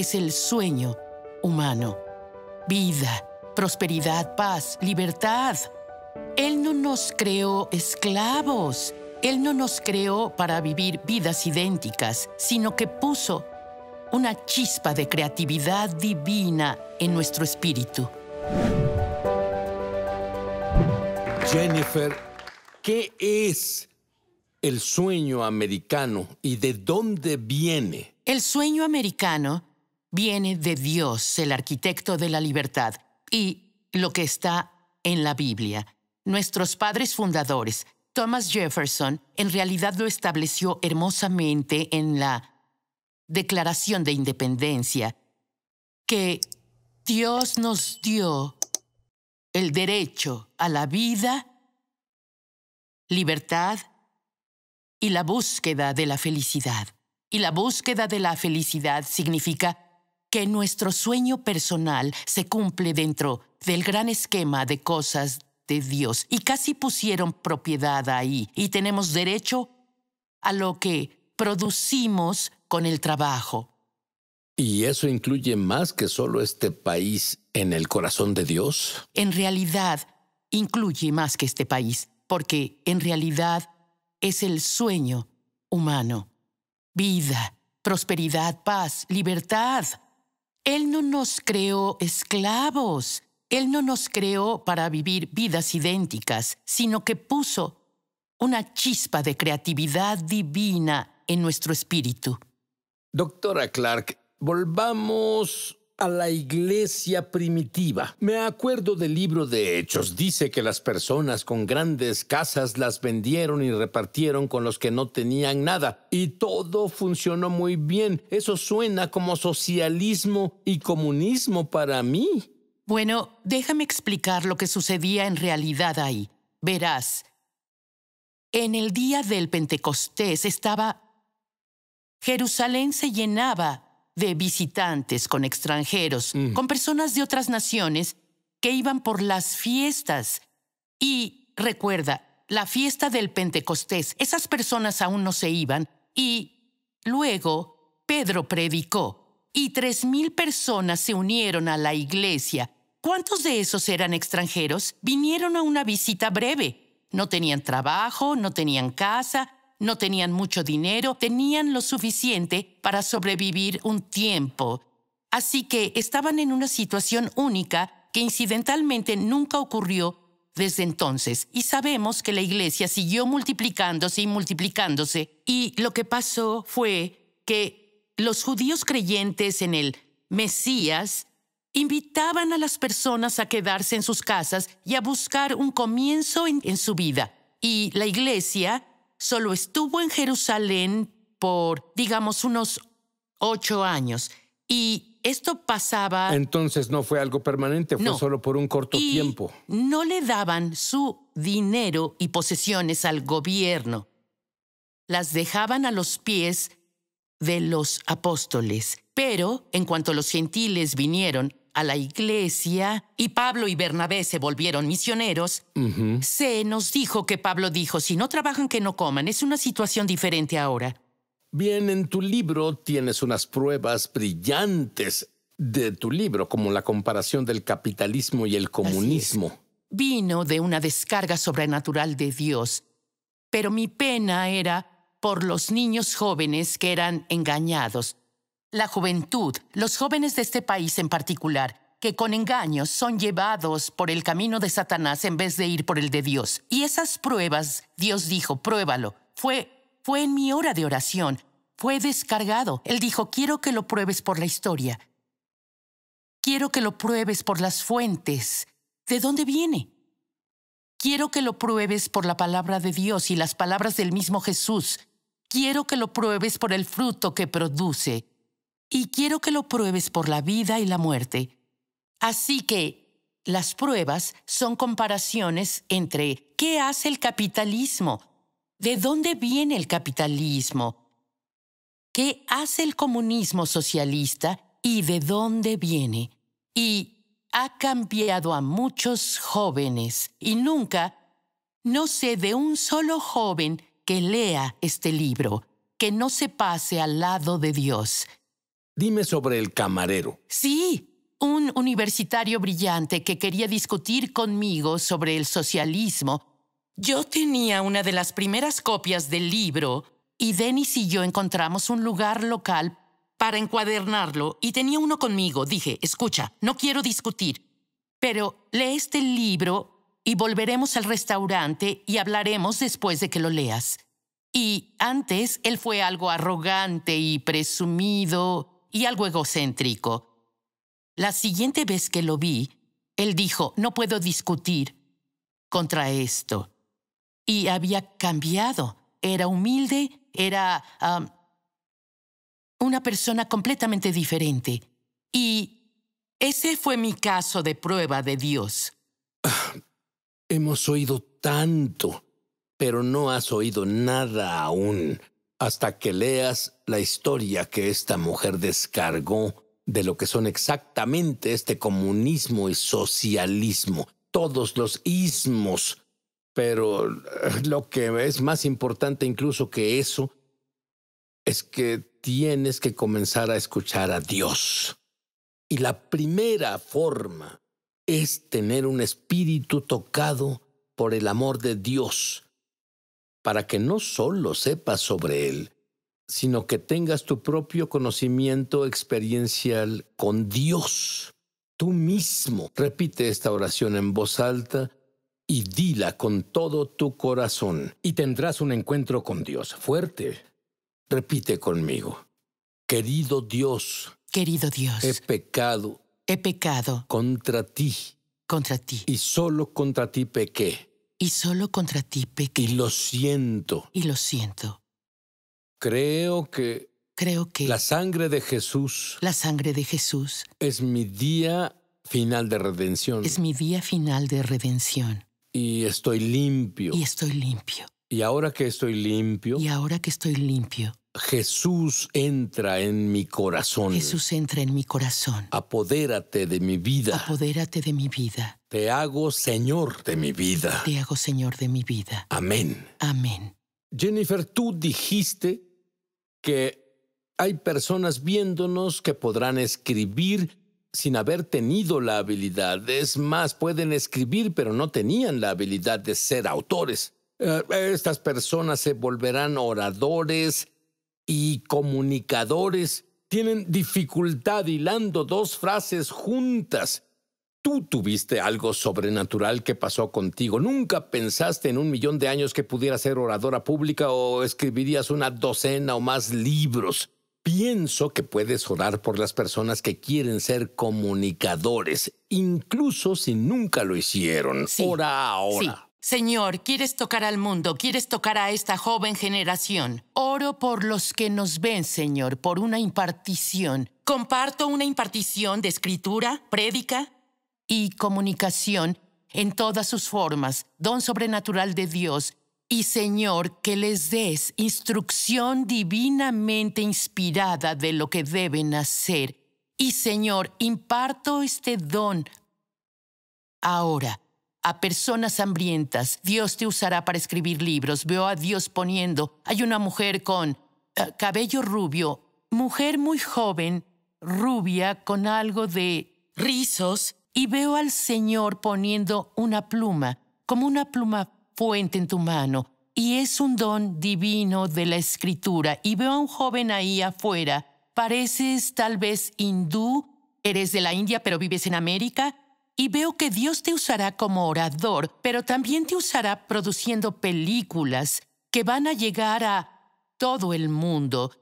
es el sueño humano. Vida, prosperidad, paz, libertad. Él no nos creó esclavos. Él no nos creó para vivir vidas idénticas, sino que puso una chispa de creatividad divina en nuestro espíritu. Jennifer, ¿qué es el sueño americano y de dónde viene? El sueño americano viene de Dios, el arquitecto de la libertad, y lo que está en la Biblia. Nuestros padres fundadores, Thomas Jefferson, en realidad lo estableció hermosamente en la Declaración de Independencia, que Dios nos dio el derecho a la vida, libertad y la búsqueda de la felicidad. Y la búsqueda de la felicidad significa que nuestro sueño personal se cumple dentro del gran esquema de cosas de Dios y casi pusieron propiedad ahí y tenemos derecho a lo que producimos con el trabajo. ¿Y eso incluye más que solo este país en el corazón de Dios? En realidad, incluye más que este país, porque en realidad es el sueño humano. Vida, prosperidad, paz, libertad, él no nos creó esclavos. Él no nos creó para vivir vidas idénticas, sino que puso una chispa de creatividad divina en nuestro espíritu. Doctora Clark, volvamos a la iglesia primitiva. Me acuerdo del libro de Hechos. Dice que las personas con grandes casas las vendieron y repartieron con los que no tenían nada. Y todo funcionó muy bien. Eso suena como socialismo y comunismo para mí. Bueno, déjame explicar lo que sucedía en realidad ahí. Verás, en el día del Pentecostés estaba... Jerusalén se llenaba de visitantes, con extranjeros, mm. con personas de otras naciones que iban por las fiestas. Y recuerda, la fiesta del Pentecostés, esas personas aún no se iban y luego Pedro predicó y tres mil personas se unieron a la iglesia. ¿Cuántos de esos eran extranjeros? Vinieron a una visita breve. No tenían trabajo, no tenían casa, no tenían mucho dinero, tenían lo suficiente para sobrevivir un tiempo. Así que estaban en una situación única que incidentalmente nunca ocurrió desde entonces. Y sabemos que la iglesia siguió multiplicándose y multiplicándose. Y lo que pasó fue que los judíos creyentes en el Mesías invitaban a las personas a quedarse en sus casas y a buscar un comienzo en, su vida. Y la iglesia solo estuvo en Jerusalén por, digamos, unos ocho años. Y esto pasaba... Entonces no fue algo permanente, fue solo por un corto tiempo. No le daban su dinero y posesiones al gobierno. Las dejaban a los pies de los apóstoles. Pero en cuanto los gentiles vinieron, a la iglesia y Pablo y Bernabé se volvieron misioneros, se nos dijo que Pablo dijo, si no trabajan, que no coman. Es una situación diferente ahora. Bien, en tu libro tienes unas pruebas brillantes de tu libro, como la comparación del capitalismo y el comunismo. Vino de una descarga sobrenatural de Dios, pero mi pena era por los niños jóvenes que eran engañados la juventud, los jóvenes de este país en particular, que con engaños son llevados por el camino de Satanás en vez de ir por el de Dios. Y esas pruebas, Dios dijo, pruébalo. Fue, fue en mi hora de oración, fue descargado. Él dijo, quiero que lo pruebes por la historia. Quiero que lo pruebes por las fuentes. ¿De dónde viene? Quiero que lo pruebes por la palabra de Dios y las palabras del mismo Jesús. Quiero que lo pruebes por el fruto que produce y quiero que lo pruebes por la vida y la muerte. Así que las pruebas son comparaciones entre qué hace el capitalismo, de dónde viene el capitalismo, qué hace el comunismo socialista y de dónde viene. Y ha cambiado a muchos jóvenes y nunca, no sé de un solo joven que lea este libro, que no se pase al lado de Dios Dime sobre el camarero. Sí, un universitario brillante que quería discutir conmigo sobre el socialismo. Yo tenía una de las primeras copias del libro y Denis y yo encontramos un lugar local para encuadernarlo y tenía uno conmigo. Dije, escucha, no quiero discutir, pero lee este libro y volveremos al restaurante y hablaremos después de que lo leas. Y antes él fue algo arrogante y presumido y algo egocéntrico. La siguiente vez que lo vi, él dijo, no puedo discutir contra esto. Y había cambiado. Era humilde, era una persona completamente diferente. Y ese fue mi caso de prueba de Dios. hemos oído tanto, pero no has oído nada aún hasta que leas la historia que esta mujer descargó de lo que son exactamente este comunismo y socialismo, todos los ismos. Pero eh, lo que es más importante incluso que eso es que tienes que comenzar a escuchar a Dios. Y la primera forma es tener un espíritu tocado por el amor de Dios para que no solo sepas sobre él, sino que tengas tu propio conocimiento experiencial con Dios. Tú mismo repite esta oración en voz alta y dila con todo tu corazón y tendrás un encuentro con Dios fuerte. Repite conmigo. Querido Dios. Querido Dios. He pecado. He pecado. Contra ti. Contra ti. Y solo contra ti pequé. Y solo contra ti pequé. Y lo siento. Y lo siento. Creo que... Creo que... La sangre de Jesús. La sangre de Jesús. Es mi día final de redención. Es mi día final de redención. Y estoy limpio. Y estoy limpio. Y ahora que estoy limpio. Y ahora que estoy limpio. Jesús entra en mi corazón. Jesús entra en mi corazón. Apodérate de mi vida. Apodérate de mi vida. Te hago Señor de mi vida. Te hago Señor de mi vida. Amén. Amén. Jennifer, tú dijiste que hay personas viéndonos que podrán escribir sin haber tenido la habilidad. Es más, pueden escribir, pero no tenían la habilidad de ser autores. Eh, estas personas se volverán oradores, y comunicadores tienen dificultad hilando dos frases juntas. Tú tuviste algo sobrenatural que pasó contigo. Nunca pensaste en un millón de años que pudieras ser oradora pública o escribirías una docena o más libros. Pienso que puedes orar por las personas que quieren ser comunicadores, incluso si nunca lo hicieron. hora Ora ahora. Señor, quieres tocar al mundo, quieres tocar a esta joven generación. Oro por los que nos ven, Señor, por una impartición. Comparto una impartición de escritura, prédica y comunicación en todas sus formas, don sobrenatural de Dios. Y Señor, que les des instrucción divinamente inspirada de lo que deben hacer. Y Señor, imparto este don ahora a personas hambrientas. Dios te usará para escribir libros. Veo a Dios poniendo. Hay una mujer con eh, cabello rubio, mujer muy joven, rubia, con algo de rizos, y veo al Señor poniendo una pluma, como una pluma fuente en tu mano. Y es un don divino de la escritura. Y veo a un joven ahí afuera. Pareces tal vez hindú, eres de la India pero vives en América y veo que Dios te usará como orador, pero también te usará produciendo películas que van a llegar a todo el mundo.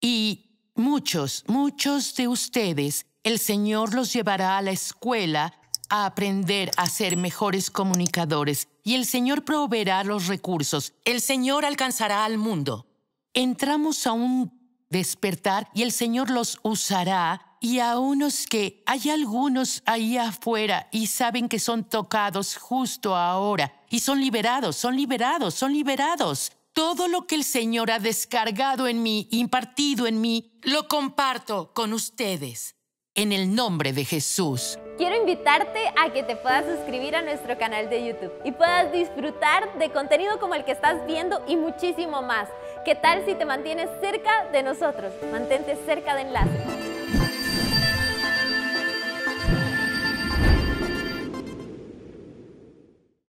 Y muchos, muchos de ustedes, el Señor los llevará a la escuela a aprender a ser mejores comunicadores y el Señor proveerá los recursos. El Señor alcanzará al mundo. Entramos a un despertar y el Señor los usará y a unos que hay algunos ahí afuera y saben que son tocados justo ahora y son liberados, son liberados, son liberados. Todo lo que el Señor ha descargado en mí, impartido en mí, lo comparto con ustedes. En el nombre de Jesús. Quiero invitarte a que te puedas suscribir a nuestro canal de YouTube y puedas disfrutar de contenido como el que estás viendo y muchísimo más. ¿Qué tal si te mantienes cerca de nosotros? Mantente cerca de Enlace.